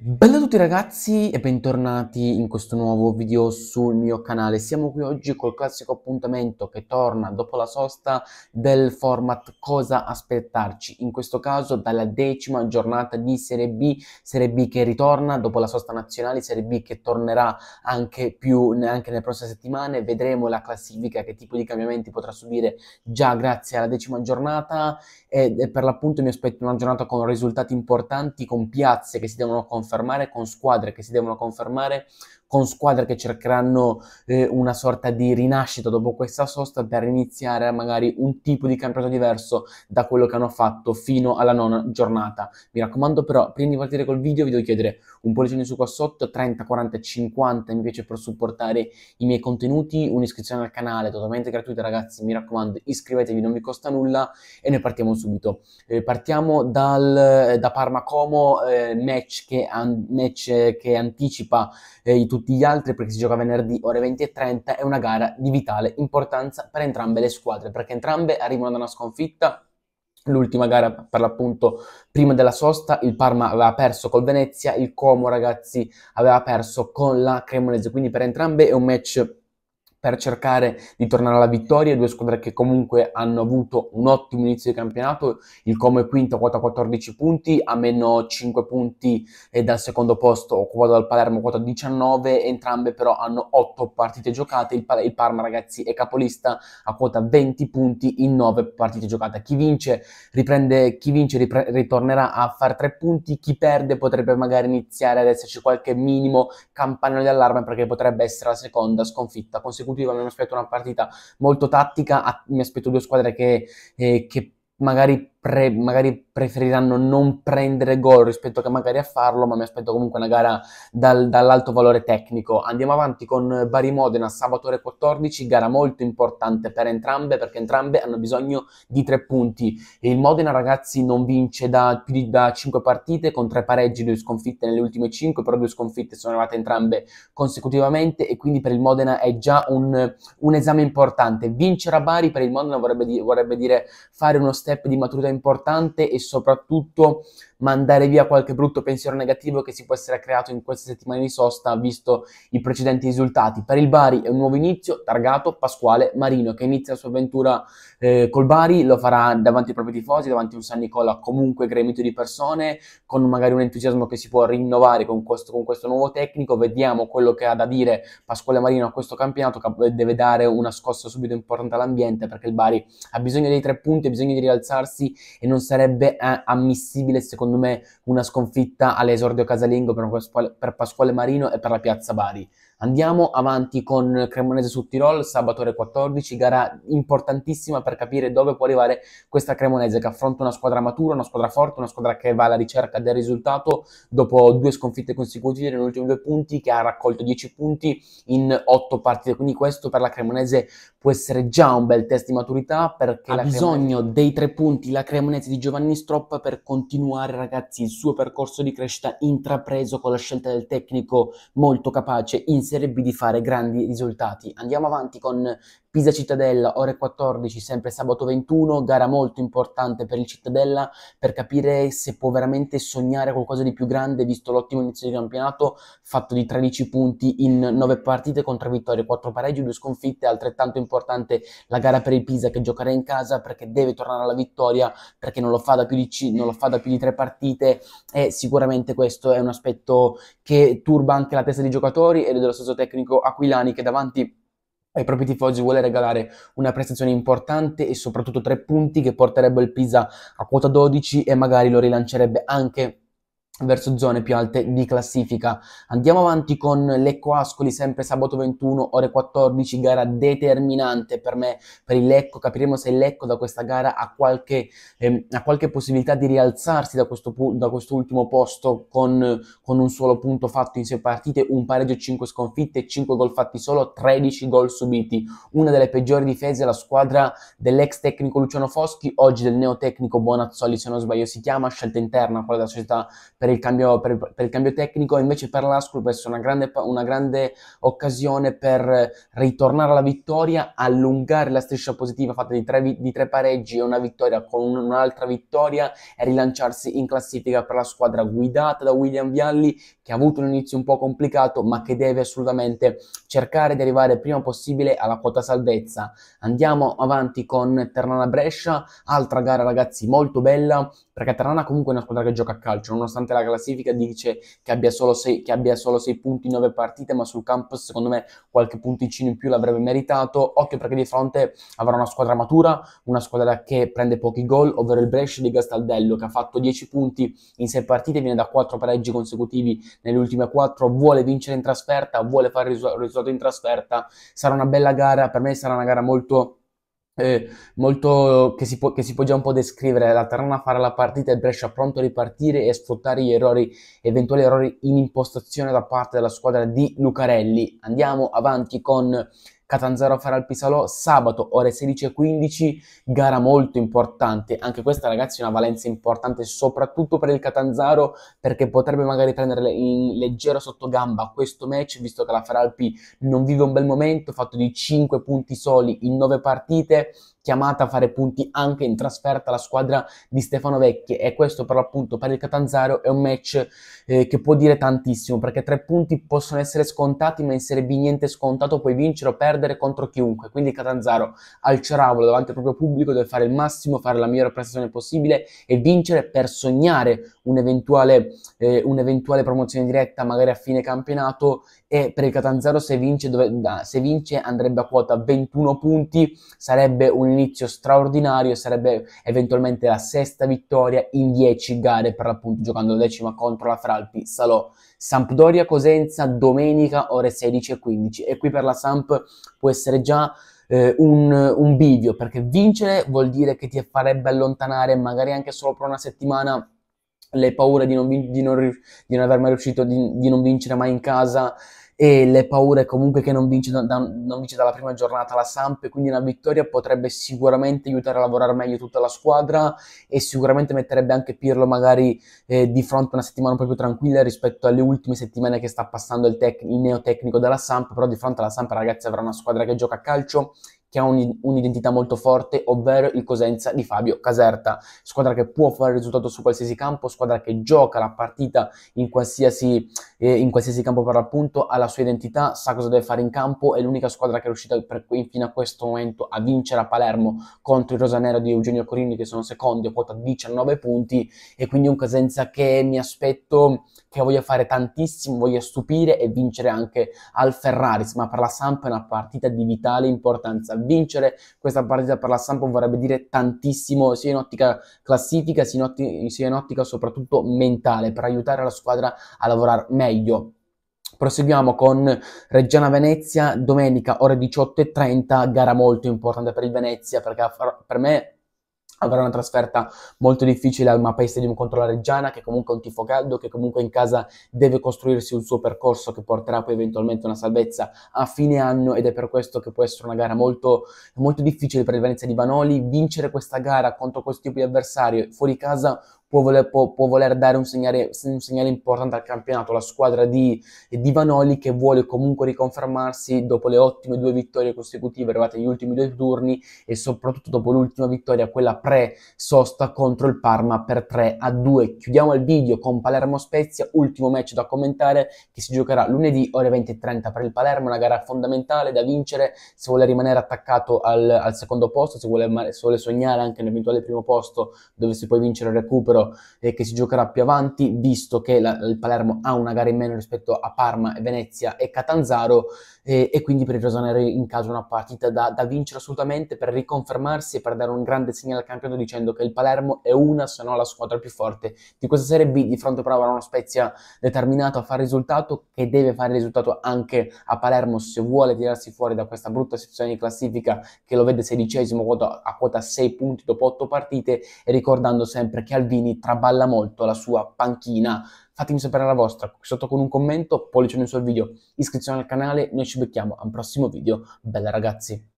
Bello a tutti ragazzi e bentornati in questo nuovo video sul mio canale. Siamo qui oggi col classico appuntamento che torna dopo la sosta del format Cosa aspettarci, in questo caso dalla decima giornata di Serie B, Serie B che ritorna dopo la sosta nazionale, Serie B che tornerà anche più neanche nelle prossime settimane, vedremo la classifica che tipo di cambiamenti potrà subire già grazie alla decima giornata e, e per l'appunto mi aspetto una giornata con risultati importanti, con piazze che si devono confermare confermare con squadre che si devono confermare con squadre che cercheranno eh, una sorta di rinascita dopo questa sosta per iniziare magari un tipo di campionato diverso da quello che hanno fatto fino alla nona giornata. Mi raccomando però, prima di partire col video vi devo chiedere un pollicione su qua sotto, 30, 40, 50 invece per supportare i miei contenuti, un'iscrizione al canale totalmente gratuita ragazzi, mi raccomando iscrivetevi, non vi costa nulla e noi partiamo subito. Eh, partiamo dal, eh, da Parma-Como, eh, match, che match che anticipa eh, i tutti tutti gli altri perché si gioca venerdì ore 20.30, è una gara di vitale importanza per entrambe le squadre perché entrambe arrivano da una sconfitta l'ultima gara per l'appunto prima della sosta il Parma aveva perso col Venezia il Como ragazzi aveva perso con la Cremonese quindi per entrambe è un match per cercare di tornare alla vittoria, due squadre che comunque hanno avuto un ottimo inizio di campionato, il Como è quinto, quota 14 punti, a meno 5 punti e dal secondo posto occupato dal Palermo, quota 19, entrambe però hanno 8 partite giocate, il, Pal- il Parma ragazzi è capolista a quota 20 punti in 9 partite giocate, chi vince riprende, chi vince ripre- ritornerà a fare 3 punti, chi perde potrebbe magari iniziare ad esserci qualche minimo campanello di allarme perché potrebbe essere la seconda sconfitta consecutiva esecutivo, mi aspetto una partita molto tattica, mi aspetto due squadre che, eh, che magari pre- magari preferiranno non prendere gol rispetto che magari a farlo, ma mi aspetto comunque una gara dal, dall'alto valore tecnico. Andiamo avanti con Bari Modena, sabato ore 14, gara molto importante per entrambe perché entrambe hanno bisogno di tre punti. Il Modena, ragazzi, non vince da più di da 5 partite con tre pareggi, due sconfitte nelle ultime 5, però due sconfitte sono arrivate entrambe consecutivamente e quindi per il Modena è già un, un esame importante. Vincere a Bari per il Modena vorrebbe, di, vorrebbe dire fare uno step di maturità cosa importante e soprattutto mandare via qualche brutto pensiero negativo che si può essere creato in queste settimane di sosta visto i precedenti risultati. Per il Bari è un nuovo inizio targato Pasquale Marino che inizia la sua avventura eh, col Bari, lo farà davanti ai propri tifosi, davanti a un San Nicola comunque gremito di persone, con magari un entusiasmo che si può rinnovare con questo, con questo nuovo tecnico, vediamo quello che ha da dire Pasquale Marino a questo campionato che deve dare una scossa subito importante all'ambiente perché il Bari ha bisogno dei tre punti, ha bisogno di rialzarsi e non sarebbe eh, ammissibile secondo me una sconfitta all'esordio casalingo per, per Pasquale Marino e per la Piazza Bari. Andiamo avanti con Cremonese su Tirol, sabato ore 14, gara importantissima per capire dove può arrivare questa Cremonese che affronta una squadra matura, una squadra forte, una squadra che va alla ricerca del risultato dopo due sconfitte consecutive negli ultimi due punti, che ha raccolto 10 punti in 8 partite. Quindi questo per la Cremonese può essere già un bel test di maturità perché ha bisogno Cremonese... dei tre punti la Cremonese di Giovanni Stroppa per continuare ragazzi il suo percorso di crescita intrapreso con la scelta del tecnico molto capace in Serie di fare grandi risultati. Andiamo avanti con Pisa Cittadella, ore 14, sempre sabato 21, gara molto importante per il Cittadella per capire se può veramente sognare qualcosa di più grande, visto l'ottimo inizio di campionato fatto di 13 punti in 9 partite contro vittorie, 4 pareggi, 2 sconfitte, altrettanto importante la gara per il Pisa che giocherà in casa perché deve tornare alla vittoria, perché non lo fa da più di, c- non lo fa da più di 3 partite e sicuramente questo è un aspetto che turba anche la testa dei giocatori e dello stesso tecnico Aquilani che davanti ai propri tifosi vuole regalare una prestazione importante e soprattutto tre punti che porterebbe il Pisa a quota 12 e magari lo rilancerebbe anche verso zone più alte di classifica. Andiamo avanti con Lecco Ascoli, sempre sabato 21, ore 14, gara determinante per me, per il Lecco. Capiremo se il Lecco da questa gara ha qualche, ehm, ha qualche possibilità di rialzarsi da, questo, da quest'ultimo posto con, con, un solo punto fatto in sei partite, un pareggio 5 sconfitte, 5 gol fatti solo, 13 gol subiti. Una delle peggiori difese la squadra dell'ex tecnico Luciano Foschi, oggi del neotecnico Bonazzoli, se non sbaglio si chiama, scelta interna, quella della società per per il cambio, per, per il cambio tecnico, invece per l'Ascol può essere una grande, una grande occasione per ritornare alla vittoria, allungare la striscia positiva fatta di tre, di tre pareggi e una vittoria con un'altra vittoria e rilanciarsi in classifica per la squadra guidata da William Vialli che ha avuto un inizio un po' complicato ma che deve assolutamente cercare di arrivare prima possibile alla quota salvezza. Andiamo avanti con Ternana Brescia, altra gara ragazzi molto bella perché Ternana comunque è una squadra che gioca a calcio nonostante la la classifica dice che abbia solo 6 punti in 9 partite, ma sul campo secondo me qualche punticino in più l'avrebbe meritato. Occhio perché di fronte avrà una squadra matura, una squadra che prende pochi gol, ovvero il Brescia di Gastaldello che ha fatto 10 punti in 6 partite, viene da 4 pareggi consecutivi nelle ultime 4, vuole vincere in trasferta, vuole fare il risultato in trasferta, sarà una bella gara, per me sarà una gara molto eh, molto, che, si può, che si può già un po' descrivere, la Tarana farà la partita e Brescia pronto a ripartire e sfruttare gli errori, eventuali errori in impostazione da parte della squadra di Lucarelli. Andiamo avanti con Catanzaro farà il Pisalò sabato ore 16.15, gara molto importante. Anche questa ragazzi è una valenza importante soprattutto per il Catanzaro perché potrebbe magari prendere in leggero sottogamba questo match visto che la Feralpi non vive un bel momento, fatto di 5 punti soli in 9 partite, chiamata a fare punti anche in trasferta la squadra di Stefano Vecchi e questo per l'appunto per il Catanzaro è un match eh, che può dire tantissimo perché 3 punti possono essere scontati ma in Serie B niente scontato, puoi vincere o perdere perdere contro chiunque, quindi Catanzaro al Ceravolo davanti al proprio pubblico deve fare il massimo, fare la migliore prestazione possibile e vincere per sognare un'eventuale, eh, un'eventuale promozione diretta magari a fine campionato e per il Catanzaro se vince, dove, se vince, andrebbe a quota 21 punti, sarebbe un inizio straordinario, sarebbe eventualmente la sesta vittoria in 10 gare per l'appunto giocando la decima contro la Fralpi, Salò, Sampdoria Cosenza domenica ore 16.15 e qui per la Samp può essere già eh, un, un bivio perché vincere vuol dire che ti farebbe allontanare magari anche solo per una settimana le paure di non, di non, di non aver mai riuscito, di, di non vincere mai in casa e le paure comunque che non vince, da, da, non vince, dalla prima giornata la Samp e quindi una vittoria potrebbe sicuramente aiutare a lavorare meglio tutta la squadra e sicuramente metterebbe anche Pirlo magari eh, di fronte a una settimana un po' più tranquilla rispetto alle ultime settimane che sta passando il, tec- il neotecnico della Samp però di fronte alla Samp ragazzi avrà una squadra che gioca a calcio che ha un, un'identità molto forte, ovvero il Cosenza di Fabio Caserta, squadra che può fare risultato su qualsiasi campo, squadra che gioca la partita in qualsiasi, eh, in qualsiasi campo per l'appunto, ha la sua identità, sa cosa deve fare in campo, è l'unica squadra che è riuscita per, fino a questo momento a vincere a Palermo contro il Rosanero di Eugenio Corini che sono secondi a quota 19 punti e quindi un Cosenza che mi aspetto che voglia fare tantissimo, voglia stupire e vincere anche al Ferraris, ma per la Samp è una partita di vitale importanza. Vincere questa partita per la Samp vorrebbe dire tantissimo sia in ottica classifica sia in, otti- sia in ottica soprattutto mentale per aiutare la squadra a lavorare meglio. Proseguiamo con Reggiana Venezia, domenica ore 18.30, gara molto importante per il Venezia perché per me Avrà una trasferta molto difficile al Mapei Stadium contro la Reggiana, che comunque è un tifo caldo, che comunque in casa deve costruirsi un suo percorso che porterà poi eventualmente una salvezza a fine anno ed è per questo che può essere una gara molto, molto difficile per il Venezia di Vanoli. Vincere questa gara contro questo tipo di avversario fuori casa può voler, può, può voler dare un segnale, un segnale, importante al campionato, la squadra di, di Vanoli che vuole comunque riconfermarsi dopo le ottime due vittorie consecutive arrivate agli ultimi due turni e soprattutto dopo l'ultima vittoria, quella pre-sosta contro il Parma per 3 a 2. Chiudiamo il video con Palermo Spezia, ultimo match da commentare che si giocherà lunedì ore 20.30 per il Palermo, una gara fondamentale da vincere se vuole rimanere attaccato al, al secondo posto, se vuole, se vuole sognare anche un eventuale primo posto dove si può vincere il recupero sicuro eh, che si giocherà più avanti, visto che la, il Palermo ha una gara in meno rispetto a Parma, Venezia e Catanzaro, eh, e quindi per il Rosanero in caso una partita da, da, vincere assolutamente per riconfermarsi e per dare un grande segnale al campionato dicendo che il Palermo è una, se non la squadra più forte di questa Serie B, di fronte però a una Spezia determinata a fare risultato, che deve fare risultato anche a Palermo se vuole tirarsi fuori da questa brutta situazione di classifica che lo vede sedicesimo a quota 6 punti dopo 8 partite e ricordando sempre che Alvini quindi traballa molto la sua panchina. Fatemi sapere la vostra qui sotto con un commento, pollice nel suo video, iscrizione al canale, noi ci becchiamo al prossimo video. Bella ragazzi!